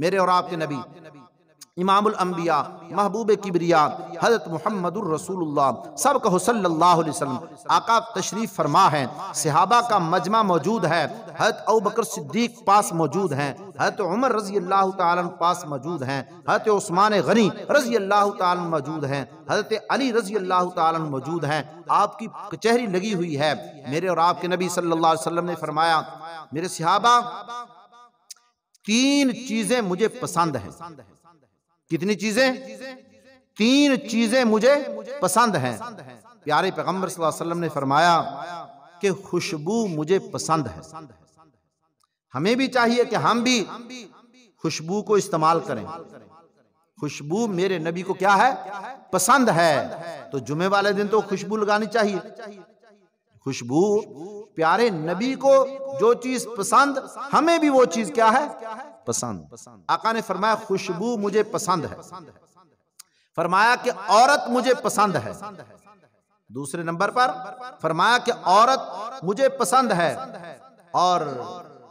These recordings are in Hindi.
मेरे और आपके नबी इमामुल अंबिया महबूब किबरिया हजरत मोहम्मद सब कहो सल्लाम आका तशरीफ़ फरमा है सिहाबा का मजमा मौजूद है हजरत अबू बकर सिद्दीक पास मौजूद हैं हजरत उमर रजी अल्लाह पास मौजूद हैं हजरत उस्मान गनी रजी अल्लाह मौजूद हैं हजरत अली रजी अल्लाह मौजूद हैं आपकी कचहरी लगी हुई है मेरे और आपके नबी सल्लल्लाहु अलैहि वसल्लम ने फरमाया मेरे सिहाबा तीन चीजें मुझे पसंद हैं कितनी चीजें तीन चीजें मुझे पसंद हैं प्यारे पैगंबर सल्लल्लाहु अलैहि वसल्लम ने फरमाया कि खुशबू मुझे पसंद है हमें भी चाहिए कि हम भी खुशबू को इस्तेमाल करें खुशबू मेरे नबी को क्या है पसंद है तो जुमे वाले दिन तो खुशबू लगानी चाहिए खुशबू प्यारे नबी को जो चीज पसंद हमें भी वो चीज क्या है पसंद आका ने फरमाया खुशबू मुझे पसंद है फरमाया कि औरत मुझे पसंद है दूसरे नंबर पर फरमाया कि औरत मुझे पसंद है और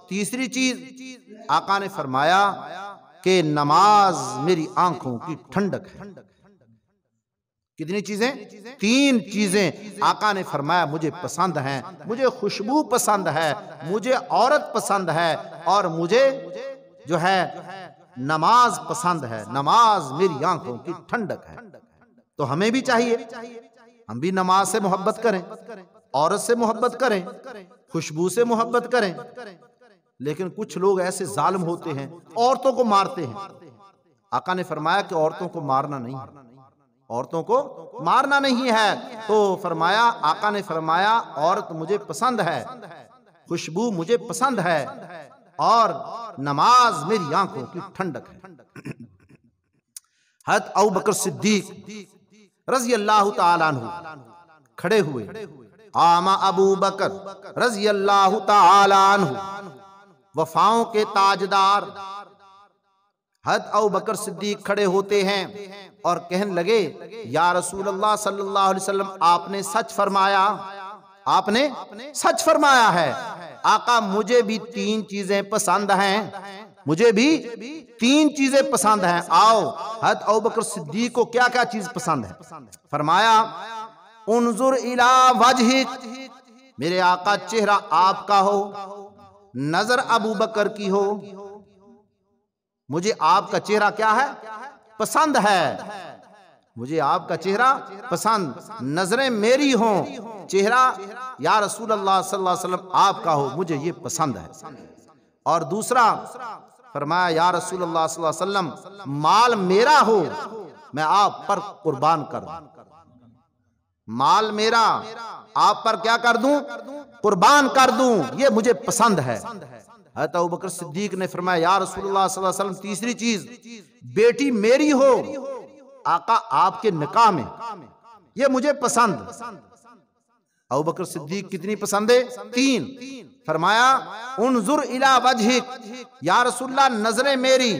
तीसरी चीज आका ने फरमाया कि नमाज मेरी आंखों की ठंडक है कितनी चीजें तीन चीजें आका ने फरमाया मुझे पसंद है मुझे खुशबू पसंद है मुझे औरत पसंद है और मुझे जो है नमाज पसंद है नमाज मेरी आंखों की ठंडक है तो हमें भी चाहिए हम भी नमाज से मोहब्बत करें औरत से मोहब्बत करें खुशबू से मोहब्बत करें लेकिन कुछ लोग ऐसे जालम होते हैं औरतों को मारते हैं आका ने फरमाया कि औरतों को मारना नहीं औरतों को मारना नहीं है तो फरमाया आका ने फरमाया औरत मुझे पसंद है खुशबू मुझे पसंद है और नमाज मेरी आंखों की ठंडक है हत अबू बकर सिद्दीक रजी अल्लाह तु खड़े हुए आमा अबू बकर रजी अल्लाह तु वफाओं के ताजदार हद अव बकर सिद्दीक खड़े होते हैं और कहने लगे या रसूल अल्लाह सल्लल्लाहु अलैहि वसल्लम आपने सच फरमाया आपने सच फरमाया है आका मुझे भी तीन चीजें पसंद हैं मुझे भी तीन चीजें पसंद हैं आओ हद अव बकर सिद्दीक को क्या क्या चीज पसंद है फरमाया उनजुर इला वजह मेरे आका चेहरा आपका हो नजर अबू बकर की हो मुझे आपका चेहरा क्या है पसंद है मुझे आपका चेहरा पसंद नजरें मेरी हों चेहरा या रसूल अल्लाह सल्लल्लाहु अलैहि वसल्लम आपका हो मुझे ये पसंद है और दूसरा फरमाया या रसूल अल्लाह सल्लल्लाहु अलैहि वसल्लम माल मेरा हो मैं आप पर कुर्बान कर दूं माल मेरा आप पर क्या कर दूं कुर्बान कर दूं ये मुझे पसंद है हत तो बकर सिद्दीक ने फरमाया या तीसरी चीज बेटी मेरी हो आका आपके निकाह में ये मुझे पसंद अबू बकर सिद्दीक कितनी पसंद है तीन फरमाया उनजुर इला वजहिक या नजरें मेरी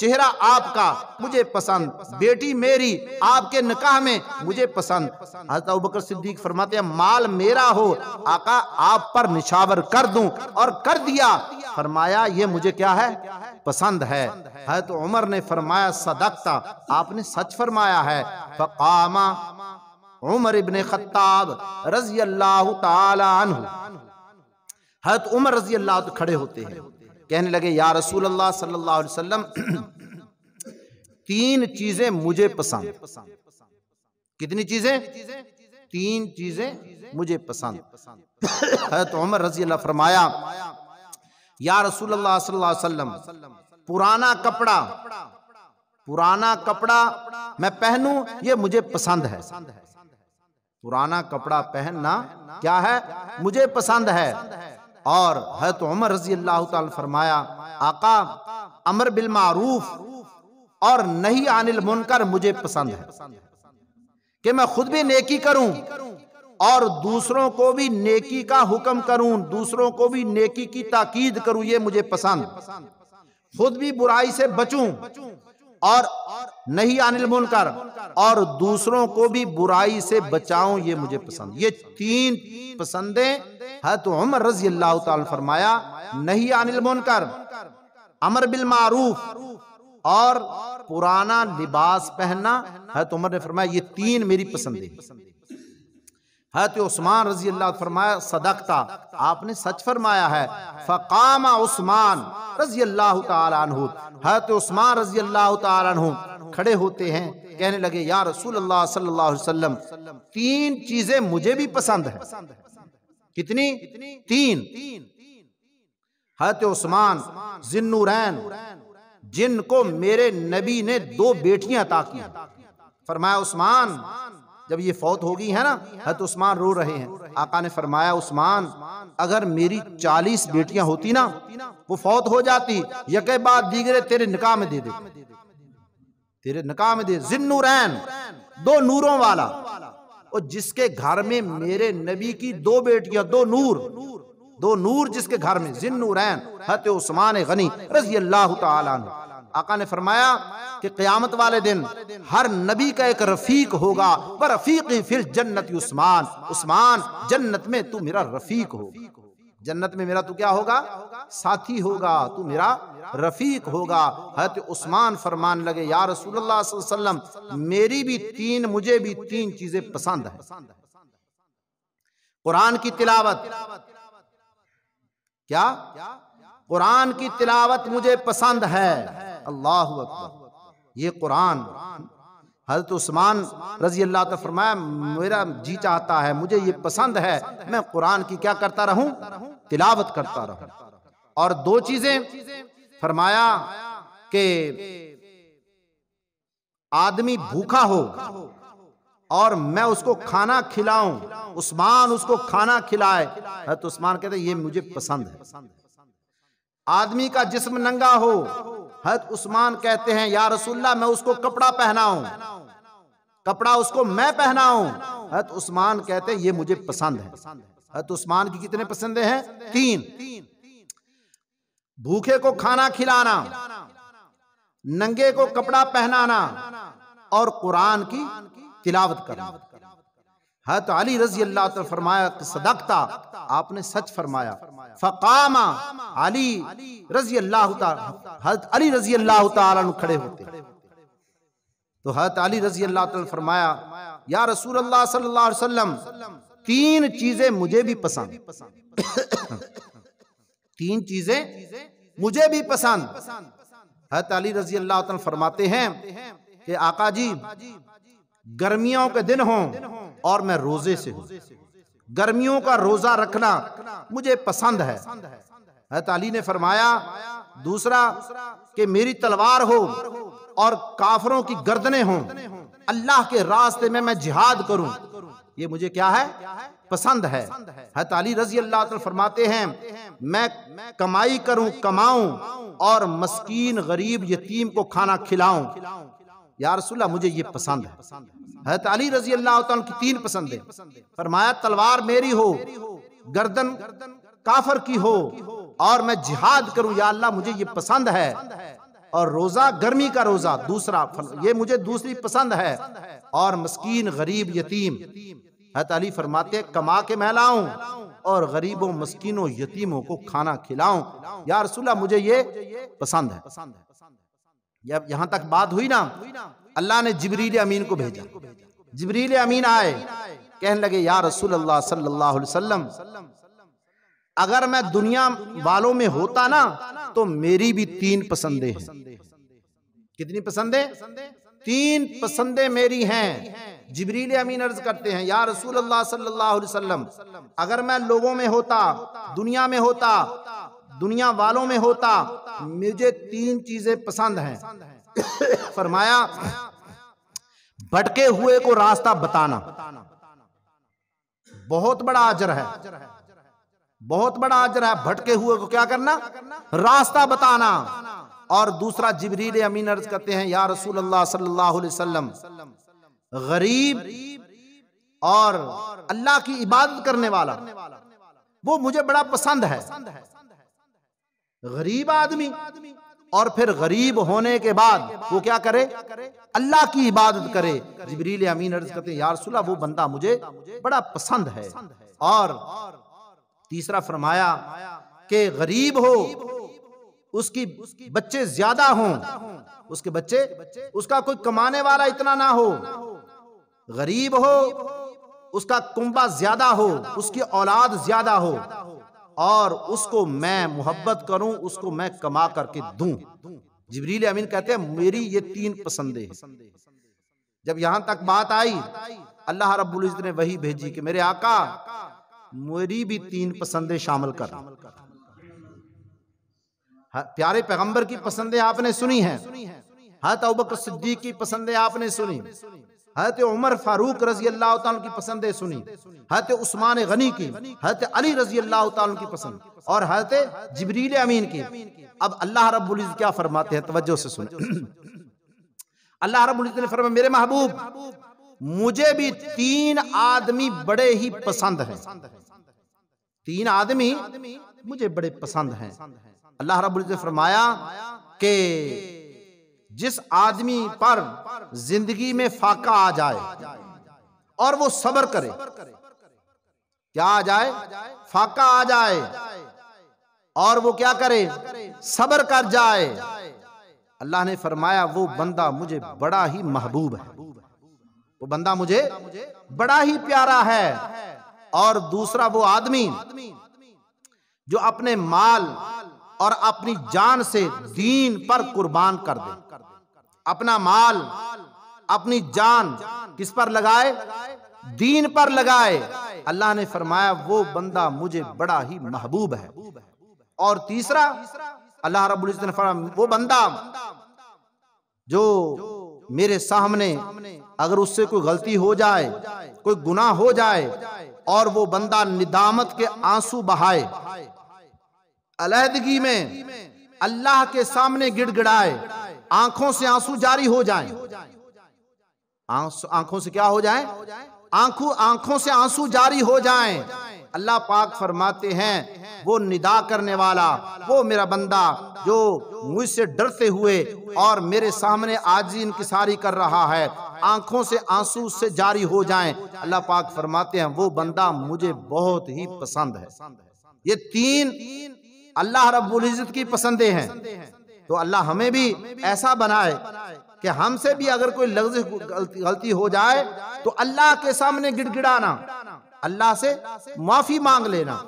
चेहरा आपका मुझे पसंद बेटी मेरी आपके निकाह में मुझे पसंद हजरत बकर सिद्दीक फरमाते हैं माल मेरा हो आका आप पर निशावर कर दूं और कर दिया फरमाया ये मुझे क्या है पसंद है है तो उमर ने फरमाया सदकता आपने सच फरमाया है फकामा उमर इबन खत्ताब रजी अल्लाह तु हत उमर रजी अल्लाह तो खड़े होते हैं कहने लगे या रसूल अल्लाह सल्लल्लाहु अलैहि वसल्लम तीन चीजें मुझे पसंद कितनी चीजें तीन चीजें मुझे पसंद हजरत उमर रजी अल्लाह फरमाया या रसूल वसल्लम पुराना कपड़ा पुराना कपड़ा मैं पहनूं ये मुझे पसंद है पुराना कपड़ा पहनना क्या है मुझे पसंद है और है तो उमर रजी अल्लाह फरमाया आका अमर बिल मारूफ और नहीं अनिल मुनकर मुझे पसंद है कि मैं खुद भी नेकी करूं और दूसरों को भी नेकी का हुक्म करूं दूसरों को भी नेकी की ताकीद करूं ये मुझे पसंद खुद भी बुराई से बचूं और नहीं अनिल मुनकर और दूसरों को भी बुराई से बचाऊं ये मुझे पसंद ये तीन पसंदे है तो उमर रजी अल्लाह फरमाया नहीं अनिल मुनकर अमर बिल मारूफ और पुराना लिबास पहनना है तो उमर ने फरमाया ये तीन मेरी पसंद है है उस्मान रजी अल्लाह फरमाया सदकता आपने सच फरमाया है फ़कामा उस्मान रजी अल्लाह तु है तो उस्मान रजी अल्लाह तु खड़े होते हैं कहने लगे या रसूल अल्लाह सल्लल्लाहु अलैहि वसल्लम तीन चीजें मुझे भी पसंद है कितनी तीन हत उस्मान जिन्नूरैन जिनको मेरे नबी ने दो बेटियां अता की फरमाया उस्मान जब ये फौत होगी है ना हत उस्मान रो रहे हैं आका ने फरमाया उस्मान अगर मेरी चालीस बेटियां होती ना वो फौत हो जाती यके बाद दीगरे तेरे निकाह में दे दे तेरे निकाह में दे जिन दो नूरों वाला और जिसके घर में मेरे नबी की दो बेटियां दो नूर दो नूर जिसके घर में जिन नूरैन हत उस्मान गनी रजी अल्लाह तुम आका ने फरमाया कि क़यामत वाले दिन हर नबी का एक रफ़ीक होगा व रफ़ीक ही फिर जन्नत उस्मान उस्मान जन्नत में तू मेरा रफ़ीक हो जन्नत में मेरा तू क्या होगा साथी होगा तू मेरा रफ़ीक होगा हजरत उस्मान फरमान लगे या वसल्लम मेरी भी तीन मुझे भी तीन चीज़ें पसंद है कुरान की तिलावत क्या कुरान की तिलावत मुझे पसंद है अल्लाह ये कुरान हजरत उस्मान रजी अल्लाह तो फरमाया मेरा जी चाहता है मुझे ये पसंद है मैं कुरान की क्या करता रहूं तिलावत करता रहूं और दो चीजें फरमाया कि आदमी भूखा हो और मैं उसको खाना खिलाऊं उस्मान उसको खाना खिलाए हजरत उस्मान कहते ये मुझे पसंद है आदमी का जिस्म नंगा हो हजरत उस्मान कहते हैं या रसुल्ला मैं उसको कपड़ा पहनाऊं कपड़ा उसको मैं पहनाऊं हजरत उस्मान कहते हैं ये मुझे पसंद है हजरत उस्मान की कितने पसंद हैं तीन भूखे को खाना खिलाना नंगे को कपड़ा पहनाना और कुरान की तिलावत करना है तो अली रजी अल्लाह तो फरमाया कि सदकता आपने सच फरमाया फ़कामा अली रजी अल्लाह हजरत अली रजी अल्लाह तु खड़े होते तो हजरत अली रजी अल्लाह तु फरमाया या रसूल अल्लाह सल्लल्लाहु अलैहि वसल्लम तीन चीजें मुझे भी पसंद तीन चीजें मुझे भी पसंद हजरत अली रजी अल्लाह फरमाते हैं कि आका जी गर्मियों के दिन हों और मैं रोजे से हूँ गर्मियों का रोजा रखना मुझे पसंद है हजरत तो अली ने फरमाया दूसरा कि मेरी तलवार हो और काफरों की गर्दनें हों अल्लाह के रास्ते में मैं जिहाद करूं ये मुझे क्या है पसंद है ताली तो रजी अल्लाह फरमाते हैं मैं कमाई करूं कमाऊं और मस्कीन गरीब यतीम को खाना खिलाऊं या मुझे ये पसंद है हैत अली रजी अल्लाह की तीन पसंद है फरमाया तलवार मेरी हो गर्दन काफर की हो और मैं जिहाद करूं या अल्लाह मुझे ये पसंद है और रोजा गर्मी का रोजा दूसरा ये मुझे दूसरी पसंद है और मस्कीन गरीब यतीम हैत अली फरमाते कमा के मैं लाऊं और गरीबों मस्किनों यतीमों को खाना खिलाऊं या मुझे ये पसंद है जब यहाँ तक बात हुई ना अल्लाह ने जबरील अमीन को भेजा जबरील अमीन आए कहने लगे या रसूल अल्लाह सल्लल्लाहु अलैहि वसल्लम अगर मैं दुनिया वालों में होता ना तो मेरी भी तीन पसंदे हैं कितनी पसंदे तीन पसंदे मेरी हैं जिबरील अमीन अर्ज करते हैं या रसूल अल्लाह सल्लल्लाहु अलैहि वसल्लम अगर मैं लोगों में होता दुनिया में होता दुनिया वालों में होता मुझे तीन चीजें पसंद हैं फरमाया भटके हुए को रास्ता बताना बहुत बड़ा आजर है बहुत बड़ा आजर है भटके हुए को क्या करना रास्ता बताना और दूसरा जिबरील अमीन अर्ज करते हैं या रसूल अल्लाह सल्लल्लाहु अलैहि वसल्लम गरीब और अल्लाह की इबादत करने वाला वो मुझे बड़ा पसंद है गरीब आदमी और फिर गरीब होने के बाद वो क्या करे अल्लाह की इबादत करे जबरील अमीन अर्ज करते हैं यार सुला वो बंदा मुझे बड़ा पसंद है और तीसरा फरमाया कि गरीब हो उसकी बच्चे ज्यादा हो उसके बच्चे उसका कोई कमाने वाला इतना ना हो गरीब हो उसका कुंबा ज्यादा हो उसकी औलाद ज्यादा हो और उसको मैं मोहब्बत करूं उसको मैं कमा करके दूं जबरील अमीन कहते हैं मेरी ये तीन पसंदे हैं जब यहां तक बात आई अल्लाह रब्बुल इज्जत ने वही भेजी कि मेरे आका मेरी भी तीन पसंदे शामिल कर हाँ, प्यारे पैगंबर की पसंदें आपने सुनी हैं हत तो सिद्दीक की पसंदें आपने सुनी हैत उमर फारूक रजी अल्लाह तु की पसंदें सुनी हैत उस्मान गनी की हैत अली रजी अल्लाह तु की पसंद और हैत जबरील अमीन की अब अल्लाह रब्बुल क्या फरमाते हैं तवज्जो से सुने अल्लाह रब्बुल ने फरमा मेरे महबूब मुझे भी तीन आदमी बड़े ही पसंद हैं तीन आदमी मुझे बड़े पसंद हैं अल्लाह रब्बुल ने फरमाया के जिस आदमी पर जिंदगी में फाका आ जाए और वो सबर करे क्या आ जाए फाका आ जाए और वो क्या करे सबर कर जाए अल्लाह ने फरमाया वो बंदा मुझे बड़ा ही महबूब है वो बंदा मुझे बड़ा ही प्यारा है और दूसरा वो आदमी जो अपने माल और अपनी जान से दीन पर कुर्बान कर दे अपना माल अपनी जान किस पर लगाए दीन पर लगाए अल्लाह ने फरमाया वो बंदा मुझे बड़ा ही महबूब है और तीसरा अल्लाह रबुल ने फरमाया वो बंदा जो मेरे सामने अगर उससे कोई गलती हो जाए कोई गुनाह हो जाए और वो बंदा निदामत के आंसू बहाए अलहदगी में अल्लाह के सामने गिड़गिड़ाए आंखों से आंसू जारी हो जाए आंखों से क्या हो जाए आंखों आंखों से आंसू जारी हो जाए अल्लाह पाक फरमाते हैं वो निदा करने वाला वो मेरा बंदा जो मुझसे डरते हुए और मेरे सामने आजी इनकसारी कर रहा है आंखों से आंसू से जारी हो जाएं अल्लाह पाक फरमाते हैं वो बंदा मुझे बहुत ही पसंद है ये तीन अल्लाह रब्बुल इज़्ज़त की पसंदें हैं तो अल्लाह हमें भी ऐसा बनाए कि हमसे भी अगर कोई लफ्ज गलती हो जाए तो अल्लाह के सामने गिड़गिड़ाना अल्लाह से माफी मांग लेना